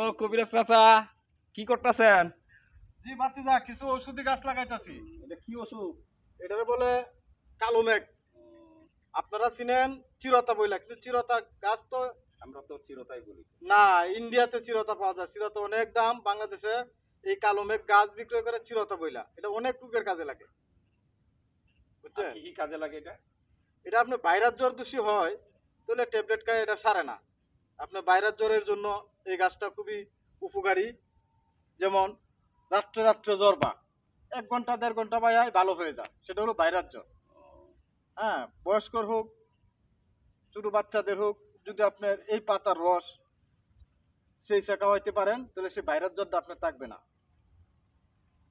ও কবিরাজ চাচা কি করতেছেন জি ভাতিজা কিছু ওষুধি গাছ লাগাইতেছি এটা কি ওষুধ এটা বলে কালো মেঘ আপনারা চিনেন চিরতা বইলা কিন্তু চিরতা গাছ তো আমরা তো চিরতাই বলি না ইন্ডিয়াতে চিরতা পাওয়া যায় চিরতা অনেক দাম বাংলাদেশে এই কালো মেঘ গাছ বিক্রয় করে চিরতা বইলা এটা অনেক টুকের কাজে লাগে বুঝছেন কি কাজে লাগে এটা এটা আপনার বাইরের জ্বর দোষী হয় তাহলে ট্যাবলেট খায় এটা সারে না আপনার বাইরের জ্বরের জন্য এই গাছটা খুবই উপকারী যেমন রাত্রে রাত্রে জ্বর বা এক ঘন্টা দেড় ঘন্টা বায়ায় ভালো হয়ে যায় সেটা হলো বাইরের জ্বর হ্যাঁ বয়স্কর হোক ছোট বাচ্চাদের হোক যদি আপনার এই পাতার রস সেই শেখা হইতে পারেন তাহলে সেই বাইরের জ্বরটা আপনার থাকবে না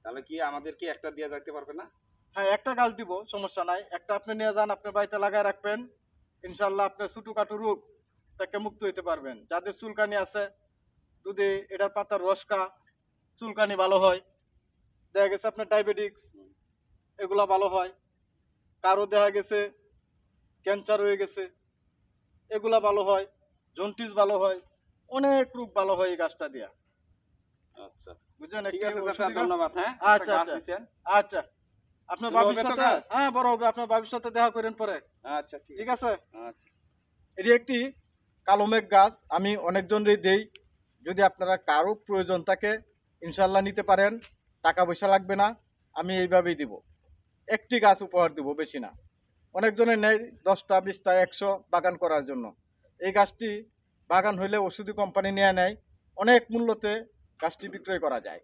তাহলে কি আমাদেরকে একটা দিয়ে যাইতে পারবে না হ্যাঁ একটা গাছ দিব সমস্যা নাই একটা আপনি নিয়ে যান আপনার বাড়িতে লাগায় রাখবেন ইনশাল্লাহ আপনার ছোটো ছোটোখাটো রোগ থেকে মুক্ত হইতে পারবেন যাদের চুলকানি আছে যদি এটার পাতার রসকা চুলকানি ভালো হয় দেখা গেছে আপনার ডায়াবেটিক্স এগুলা ভালো হয় কারো দেখা গেছে ক্যান্সার হয়ে গেছে এগুলা ভালো হয় জন্টিস ভালো হয় অনেক রূপ ভালো হয় এই গাছটা দিয়া আচ্ছা বুঝলেন ধন্যবাদ হ্যাঁ আচ্ছা আচ্ছা।, আচ্ছা আপনার ভবিষ্যতে হ্যাঁ বড় আপনার দেখা করেন পরে আচ্ছা ঠিক আছে আচ্ছা। এটি একটি কালো মেঘ গাছ আমি অনেকজনরই দেই যদি আপনারা কারো প্রয়োজন থাকে ইনশাল্লাহ নিতে পারেন টাকা পয়সা লাগবে না আমি এইভাবেই দিব একটি গাছ উপহার দিব বেশি না অনেকজনের নেই দশটা বিশটা একশো বাগান করার জন্য এই গাছটি বাগান হইলে ওষুধি কোম্পানি নিয়ে নেয় অনেক মূল্যতে গাছটি বিক্রয় করা যায়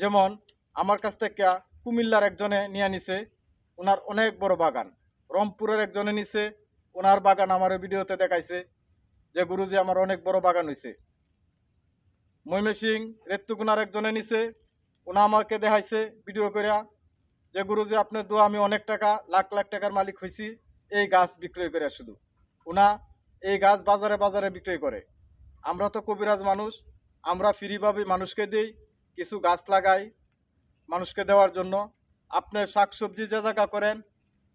যেমন আমার কাছ থেকে কুমিল্লার একজনে নিয়ে নিছে ওনার অনেক বড় বাগান রংপুরের একজনে নিছে ওনার বাগান আমার ভিডিওতে দেখাইছে যে গুরুজি আমার অনেক বড় বাগান হয়েছে সিং রেত্তুকুনার একজনে নিছে ওনা আমাকে দেখাইছে ভিডিও করিয়া যে গুরুজি আপনার দোয়া আমি অনেক টাকা লাখ লাখ টাকার মালিক হয়েছি এই গাছ বিক্রয় করে শুধু ওনা এই গাছ বাজারে বাজারে বিক্রয় করে আমরা তো কবিরাজ মানুষ আমরা ফ্রিভাবে মানুষকে দিই কিছু গাছ লাগাই মানুষকে দেওয়ার জন্য আপনার শাকসবজি যা জায়গা করেন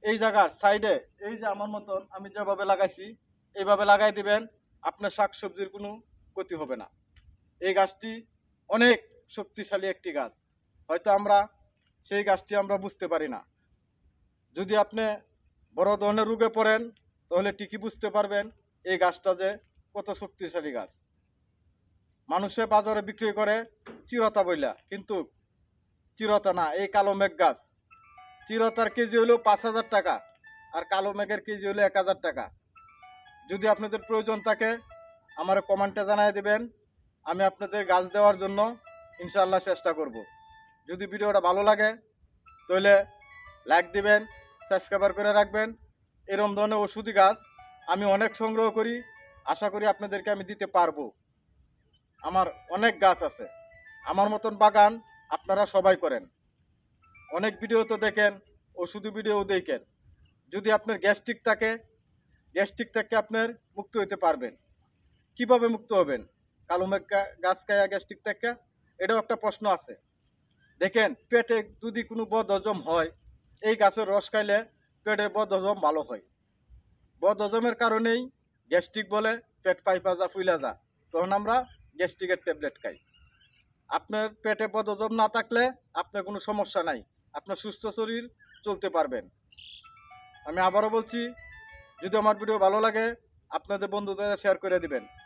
এই জায়গার সাইডে এই যে আমার মতন আমি যেভাবে লাগাইছি এইভাবে লাগাই দিবেন আপনার শাক সবজির কোনো ক্ষতি হবে না এই গাছটি অনেক শক্তিশালী একটি গাছ হয়তো আমরা সেই গাছটি আমরা বুঝতে পারি না যদি আপনি বড় ধরনের রোগে পড়েন তাহলে ঠিকই বুঝতে পারবেন এই গাছটা যে কত শক্তিশালী গাছ মানুষে বাজারে বিক্রি করে চিরতা বইলা কিন্তু চিরতা না এই কালো মেঘ গাছ চিরতার কেজি হলো পাঁচ হাজার টাকা আর কালো মেঘের কেজি হলো এক হাজার টাকা যদি আপনাদের প্রয়োজন থাকে আমার কমেন্টে জানিয়ে দেবেন আমি আপনাদের গাছ দেওয়ার জন্য ইনশাল্লাহ চেষ্টা করব। যদি ভিডিওটা ভালো লাগে তাহলে লাইক দিবেন সাবস্ক্রাইবার করে রাখবেন এরম ধরনের ওষুধি গাছ আমি অনেক সংগ্রহ করি আশা করি আপনাদেরকে আমি দিতে পারবো আমার অনেক গাছ আছে আমার মতন বাগান আপনারা সবাই করেন অনেক ভিডিও তো দেখেন ওষুধ ভিডিও দেখেন যদি আপনার গ্যাস্ট্রিক থাকে গ্যাস্ট্রিক থেকে আপনার মুক্ত হইতে পারবেন কিভাবে মুক্ত হবেন কালুমেঘ গাছ খায়া গ্যাস্ট্রিক থেকে এটাও একটা প্রশ্ন আছে দেখেন পেটে যদি কোনো হজম হয় এই গাছের রস খাইলে পেটের হজম ভালো হয় বদহজমের কারণেই গ্যাস্ট্রিক বলে পেট পাইপা যা ফুইলা যা তখন আমরা গ্যাস্ট্রিকের ট্যাবলেট খাই আপনার পেটে হজম না থাকলে আপনার কোনো সমস্যা নাই আপনার সুস্থ শরীর চলতে পারবেন আমি আবারও বলছি যদি আমার ভিডিও ভালো লাগে আপনাদের বন্ধুদের শেয়ার করে দিবেন